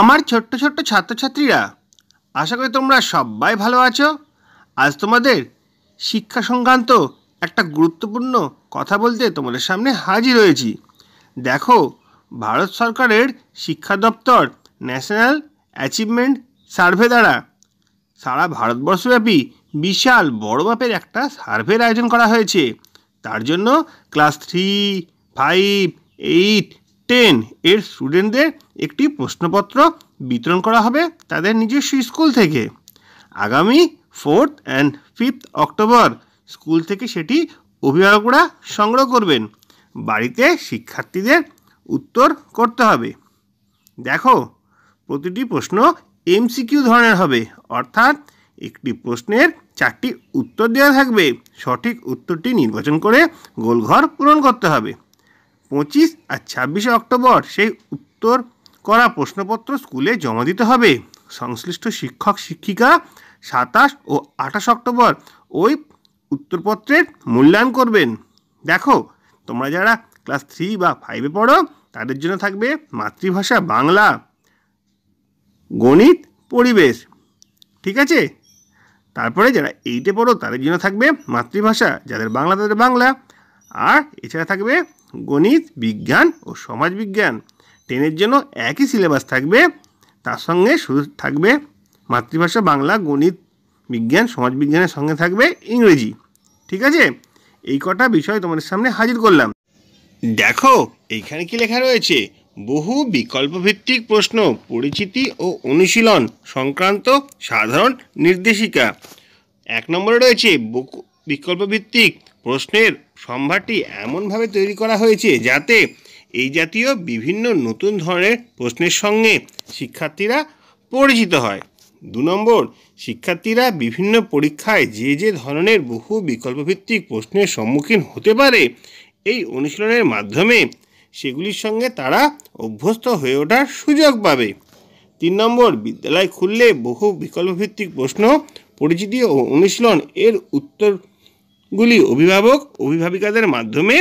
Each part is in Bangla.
আমার ছোট্ট ছোট্ট ছাত্রছাত্রীরা আশা করি তোমরা সবাই ভালো আছো আজ তোমাদের শিক্ষা সংক্রান্ত একটা গুরুত্বপূর্ণ কথা বলতে তোমাদের সামনে হাজির হয়েছি দেখো ভারত সরকারের শিক্ষা দপ্তর ন্যাশনাল অ্যাচিভমেন্ট সার্ভে দ্বারা সারা ভারতবর্ষব্যাপী বিশাল বড় মাপের একটা সার্ভের আয়োজন করা হয়েছে তার জন্য class three five eight ten এর স্টুডেন্টদের একটি প্রশ্নপত্র বিতরণ করা হবে তাদের নিজস্ব স্কুল থেকে আগামী fourth and fifth October school থেকে সেটি অভিভাবকরা সংগ্রহ করবেন বাড়িতে শিক্ষার্থীদের উত্তর করতে হবে দেখো প্রতিটি প্রশ্ন এমসিকিউ ধরনের হবে অর্থাৎ একটি প্রশ্নের চারটি উত্তর দেওয়া থাকবে সঠিক উত্তরটি নির্বাচন করে গোলঘর পূরণ করতে হবে পঁচিশ আর ছাব্বিশে অক্টোবর সেই উত্তর করা প্রশ্নপত্র স্কুলে জমা দিতে হবে সংশ্লিষ্ট শিক্ষক শিক্ষিকা সাতাশ ও আঠাশ অক্টোবর ওই উত্তরপত্রের মূল্যায়ন করবেন দেখো তোমরা যারা ক্লাস থ্রি বা ফাইভে পড়ো তাদের জন্য থাকবে মাতৃভাষা বাংলা গণিত পরিবেশ ঠিক আছে তারপরে যারা এইটে পড়ো তাদের জন্য থাকবে মাতৃভাষা যাদের বাংলা তাদের বাংলা আর এছাড়া থাকবে গণিত বিজ্ঞান ও সমাজবিজ্ঞান টেনের জন্য একই সিলেবাস থাকবে তার সঙ্গে শুধু থাকবে মাতৃভাষা বাংলা গণিত বিজ্ঞান সমাজবিজ্ঞানের সঙ্গে থাকবে ইংরেজি ঠিক আছে এই কটা বিষয় তোমাদের সামনে হাজির করলাম দেখো এইখানে কি লেখা রয়েছে বহু বিকল্পভিত্তিক প্রশ্ন পরিচিতি ও অনুশীলন সংক্রান্ত সাধারণ নির্দেশিকা এক নম্বরে রয়েছে বিকল্পভিত্তিক প্রশ্নের সম্ভারটি এমনভাবে তৈরি করা হয়েছে যাতে এই জাতীয় বিভিন্ন নতুন ধরনের প্রশ্নের সঙ্গে শিক্ষার্থীরা পরিচিত হয় দু নম্বর শিক্ষার্থীরা বিভিন্ন পরীক্ষায় যে যে ধরনের বহু বিকল্পভিত্তিক প্রশ্নের সম্মুখীন হতে পারে এই অনুশীলনের মাধ্যমে সেগুলির সঙ্গে তারা অভ্যস্ত হয়ে ওঠার সুযোগ পাবে তিন নম্বর বিদ্যালয় খুললে বহু বিকল্পভিত্তিক প্রশ্ন পরিচিতি ও অনুশীলন এর উত্তর গুলি অভিভাবক অভিভাবিকাদের মাধ্যমে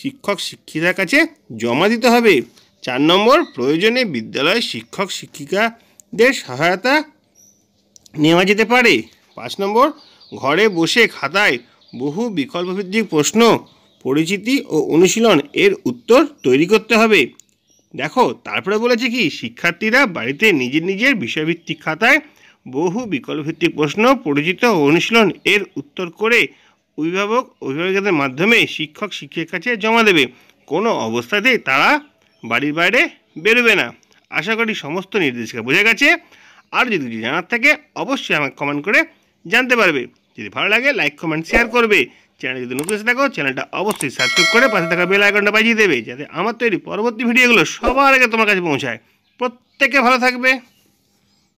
শিক্ষক শিক্ষিকার কাছে জমা দিতে হবে চার নম্বর প্রয়োজনে বিদ্যালয়ে শিক্ষক শিক্ষিকাদের সহায়তা নেওয়া যেতে পারে পাঁচ নম্বর ঘরে বসে খাতায় বহু বিকল্পভিত্তিক প্রশ্ন পরিচিতি ও অনুশীলন এর উত্তর তৈরি করতে হবে দেখো তারপরে বলেছে কি শিক্ষার্থীরা বাড়িতে নিজের নিজের বিষয়ভিত্তিক খাতায় বহু বিকল্পভিত্তিক প্রশ্ন পরিচিত ও অনুশীলন এর উত্তর করে অভিভাবক অভিভাবকদের মাধ্যমে শিক্ষক শিক্ষকের কাছে জমা দেবে কোনো অবস্থাতেই তারা বাড়ির বাইরে বেরোবে না আশা করি সমস্ত নির্দেশিকা বোঝা গেছে আর যদি কিছু জানার থাকে অবশ্যই আমাকে কমেন্ট করে জানতে পারবে যদি ভালো লাগে লাইক কমেন্ট শেয়ার করবে চ্যানেল যদি নতুন থাকো চ্যানেলটা অবশ্যই সাবস্ক্রাইব করে পাশে থাকা বেল আইকনটা বাজিয়ে দেবে যাতে আমার তৈরি পরবর্তী ভিডিওগুলো সবার আগে তোমার কাছে পৌঁছায় প্রত্যেকে ভালো থাকবে